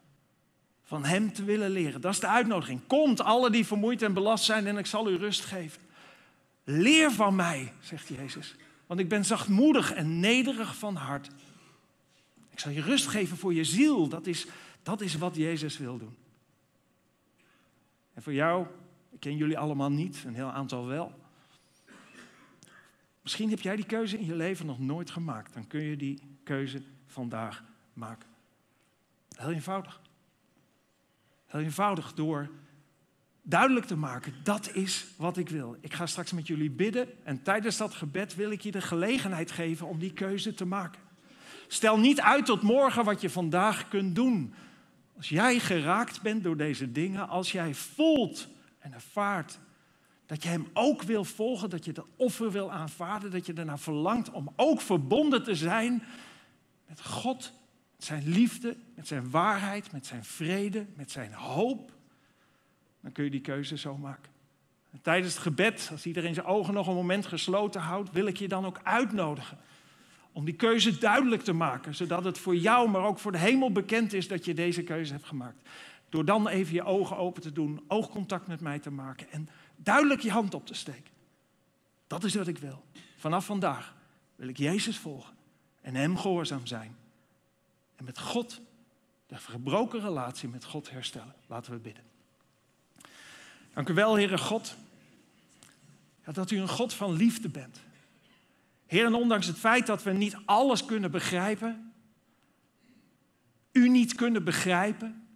van Hem te willen leren. Dat is de uitnodiging. Komt alle die vermoeid en belast zijn en ik zal u rust geven. Leer van mij, zegt Jezus, want ik ben zachtmoedig en nederig van hart. Ik zal je rust geven voor je ziel. Dat is, dat is wat Jezus wil doen. En voor jou, ik ken jullie allemaal niet, een heel aantal wel. Misschien heb jij die keuze in je leven nog nooit gemaakt. Dan kun je die keuze vandaag maken. Heel eenvoudig. Heel eenvoudig door duidelijk te maken, dat is wat ik wil. Ik ga straks met jullie bidden en tijdens dat gebed wil ik je de gelegenheid geven om die keuze te maken. Stel niet uit tot morgen wat je vandaag kunt doen. Als jij geraakt bent door deze dingen, als jij voelt en ervaart dat je Hem ook wil volgen, dat je de offer wil aanvaarden, dat je ernaar verlangt om ook verbonden te zijn met God met zijn liefde, met zijn waarheid, met zijn vrede, met zijn hoop. Dan kun je die keuze zo maken. tijdens het gebed, als iedereen zijn ogen nog een moment gesloten houdt, wil ik je dan ook uitnodigen. Om die keuze duidelijk te maken, zodat het voor jou, maar ook voor de hemel bekend is dat je deze keuze hebt gemaakt. Door dan even je ogen open te doen, oogcontact met mij te maken en duidelijk je hand op te steken. Dat is wat ik wil. Vanaf vandaag wil ik Jezus volgen en Hem gehoorzaam zijn. En met God, de gebroken relatie met God herstellen. Laten we bidden. Dank u wel, Heere God, dat u een God van liefde bent. Heer, en ondanks het feit dat we niet alles kunnen begrijpen, u niet kunnen begrijpen,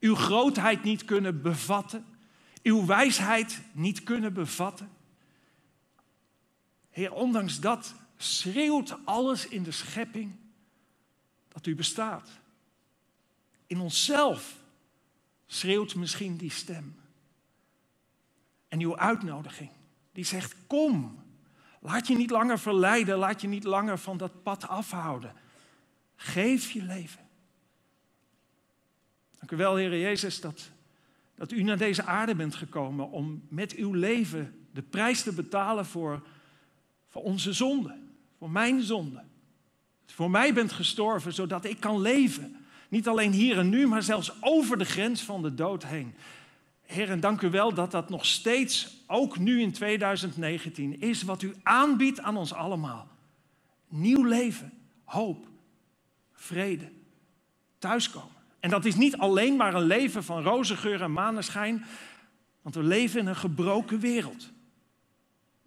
uw grootheid niet kunnen bevatten, uw wijsheid niet kunnen bevatten. Heer, ondanks dat schreeuwt alles in de schepping dat u bestaat. In onszelf schreeuwt misschien die stem. En uw uitnodiging, die zegt: Kom, laat je niet langer verleiden, laat je niet langer van dat pad afhouden. Geef je leven. Dank u wel, Heere Jezus, dat, dat u naar deze aarde bent gekomen om met uw leven de prijs te betalen voor, voor onze zonde, voor mijn zonde voor mij bent gestorven, zodat ik kan leven. Niet alleen hier en nu, maar zelfs over de grens van de dood heen. Heer, en dank u wel dat dat nog steeds, ook nu in 2019, is wat u aanbiedt aan ons allemaal. Nieuw leven, hoop, vrede, thuiskomen. En dat is niet alleen maar een leven van rozengeur en maneschijn, want we leven in een gebroken wereld.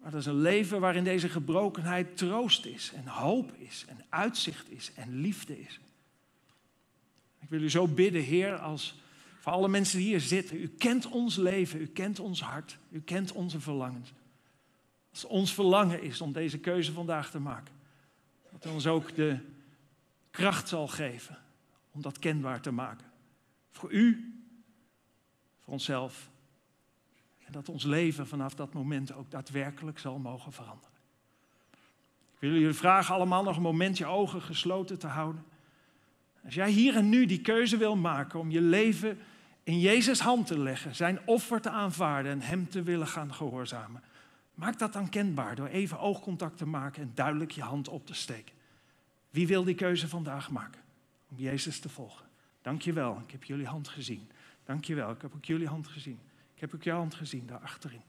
Maar dat is een leven waarin deze gebrokenheid troost is en hoop is en uitzicht is en liefde is. Ik wil u zo bidden, Heer, als voor alle mensen die hier zitten. U kent ons leven, u kent ons hart, u kent onze verlangens. Als het ons verlangen is om deze keuze vandaag te maken, dat u ons ook de kracht zal geven om dat kenbaar te maken. Voor u, voor onszelf dat ons leven vanaf dat moment ook daadwerkelijk zal mogen veranderen. Ik wil jullie vragen allemaal nog een moment je ogen gesloten te houden. Als jij hier en nu die keuze wil maken om je leven in Jezus hand te leggen, zijn offer te aanvaarden en Hem te willen gaan gehoorzamen, maak dat dan kenbaar door even oogcontact te maken en duidelijk je hand op te steken. Wie wil die keuze vandaag maken om Jezus te volgen? Dank je wel, ik heb jullie hand gezien. Dank je wel, ik heb ook jullie hand gezien heb ook jouw hand gezien daar achterin.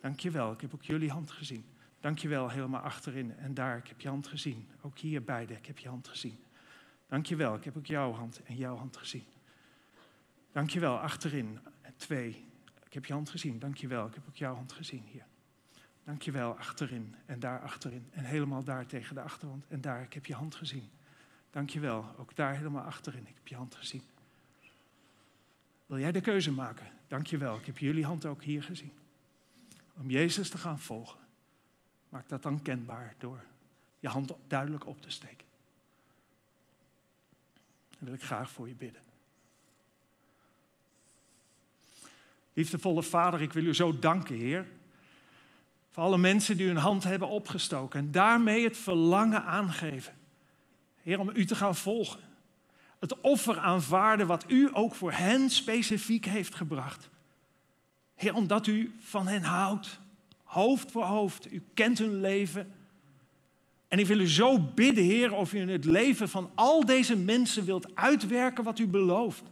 Dank je wel. Ik heb ook jullie hand gezien. Dank je wel, helemaal achterin en daar. Ik heb je hand gezien. Ook hier beide. Ik heb je hand gezien. Dank je wel. Ik heb ook jouw hand en jouw hand gezien. Dank je wel, achterin. Twee. Ik heb je hand gezien. Dank je wel. Ik heb ook jouw hand gezien hier. Dank je wel, achterin en daar achterin. En helemaal daar tegen de achterwand. En daar. Ik heb je hand gezien. Dank je wel. Ook daar helemaal achterin. Ik heb je hand gezien. Wil jij de keuze maken? dankjewel, ik heb jullie hand ook hier gezien. Om Jezus te gaan volgen, maak dat dan kenbaar door je hand duidelijk op te steken. Dan wil ik graag voor je bidden. Liefdevolle Vader, ik wil u zo danken, Heer. Voor alle mensen die hun hand hebben opgestoken en daarmee het verlangen aangeven. Heer, om u te gaan volgen het offer aanvaarden wat u ook voor hen specifiek heeft gebracht. Heer, omdat u van hen houdt, hoofd voor hoofd, u kent hun leven. En ik wil u zo bidden, Heer, of u in het leven van al deze mensen wilt uitwerken wat u belooft.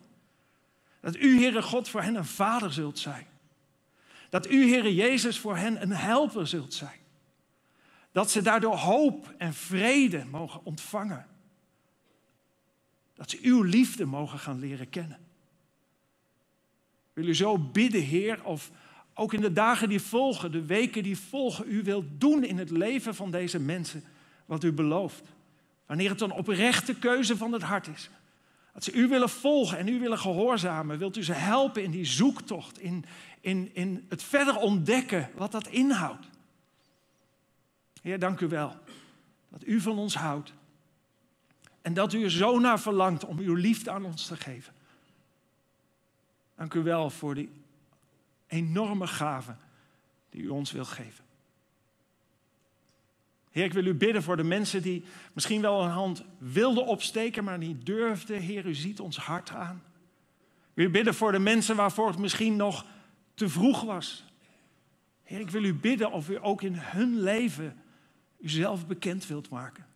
Dat u, Heere God, voor hen een vader zult zijn. Dat u, Heere Jezus, voor hen een helper zult zijn. Dat ze daardoor hoop en vrede mogen ontvangen. Dat ze uw liefde mogen gaan leren kennen. Wil u zo bidden, Heer, of ook in de dagen die volgen, de weken die volgen, u wilt doen in het leven van deze mensen wat u belooft. Wanneer het een oprechte keuze van het hart is. Dat ze u willen volgen en u willen gehoorzamen. Wilt u ze helpen in die zoektocht, in, in, in het verder ontdekken wat dat inhoudt. Heer, dank u wel dat u van ons houdt. En dat u er zo naar verlangt om uw liefde aan ons te geven. Dank u wel voor die enorme gave die u ons wilt geven. Heer, ik wil u bidden voor de mensen die misschien wel een hand wilden opsteken, maar niet durfden. Heer, u ziet ons hart aan. Ik wil u bidden voor de mensen waarvoor het misschien nog te vroeg was. Heer, ik wil u bidden of u ook in hun leven uzelf bekend wilt maken.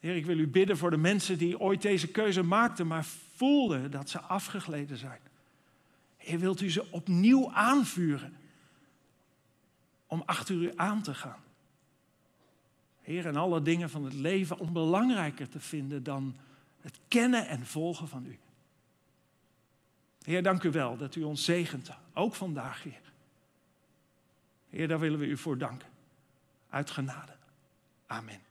Heer, ik wil u bidden voor de mensen die ooit deze keuze maakten, maar voelden dat ze afgegleden zijn. Heer, wilt u ze opnieuw aanvuren om achter u aan te gaan? Heer, en alle dingen van het leven onbelangrijker te vinden dan het kennen en volgen van u. Heer, dank u wel dat u ons zegent, ook vandaag, Heer. Heer, daar willen we u voor danken. Uit genade. Amen.